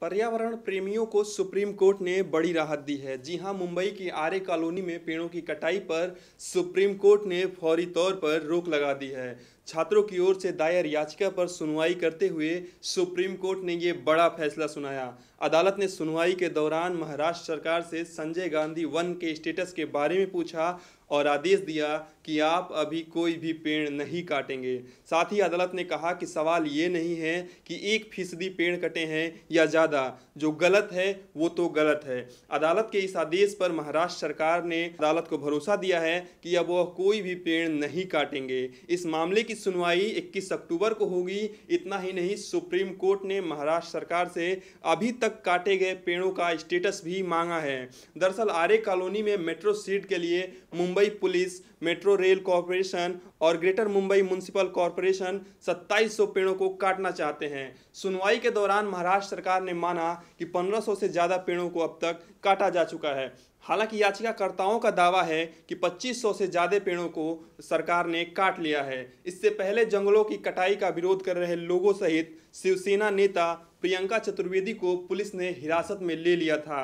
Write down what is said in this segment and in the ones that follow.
पर्यावरण प्रेमियों को सुप्रीम कोर्ट ने बड़ी राहत दी है जी हां मुंबई की आर्य कॉलोनी में पेड़ों की कटाई पर सुप्रीम कोर्ट ने फौरी तौर पर रोक लगा दी है छात्रों की ओर से दायर याचिका पर सुनवाई करते हुए सुप्रीम कोर्ट ने ये बड़ा फैसला सुनाया अदालत ने सुनवाई के दौरान महाराष्ट्र सरकार से संजय गांधी वन के स्टेटस के बारे में पूछा और आदेश दिया कि आप अभी कोई भी पेड़ नहीं काटेंगे साथ ही अदालत ने कहा कि सवाल ये नहीं है कि एक फीसदी पेड़ कटे हैं या ज़्यादा जो गलत है वो तो गलत है अदालत के इस आदेश पर महाराष्ट्र सरकार ने अदालत को भरोसा दिया है कि अब वह कोई भी पेड़ नहीं काटेंगे इस मामले की सुनवाई 21 अक्टूबर को होगी इतना ही नहीं सुप्रीम कोर्ट ने महाराष्ट्र सरकार से अभी तक तक काटे गए पेड़ों का स्टेटस भी मांगा है दरअसल आर्य कॉलोनी में मेट्रो सीट के लिए Mumbai police metro rail corporation और ग्रेटर मुंबई म्यूनसिपल कॉरपोरेशन 2700 पेड़ों को काटना चाहते हैं सुनवाई के दौरान महाराष्ट्र सरकार ने माना कि 1500 से ज़्यादा पेड़ों को अब तक काटा जा चुका है हालांकि याचिकाकर्ताओं का दावा है कि 2500 से ज़्यादा पेड़ों को सरकार ने काट लिया है इससे पहले जंगलों की कटाई का विरोध कर रहे लोगों सहित शिवसेना नेता प्रियंका चतुर्वेदी को पुलिस ने हिरासत में ले लिया था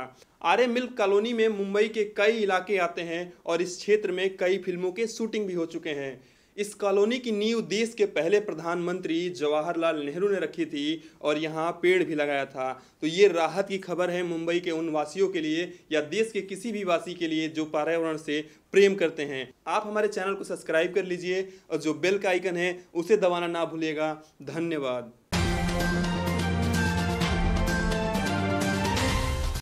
आर्य मिल्क कॉलोनी में मुंबई के कई इलाके आते हैं और इस क्षेत्र में कई फिल्मों के शूटिंग भी हो चुके हैं इस कॉलोनी की नींव देश के पहले प्रधानमंत्री जवाहरलाल नेहरू ने रखी थी और यहाँ पेड़ भी लगाया था तो ये राहत की खबर है मुंबई के उन वासियों के लिए या देश के किसी भी वासी के लिए जो पर्यावरण से प्रेम करते हैं आप हमारे चैनल को सब्सक्राइब कर लीजिए और जो बेल का आइकन है उसे दबाना ना भूलिएगा धन्यवाद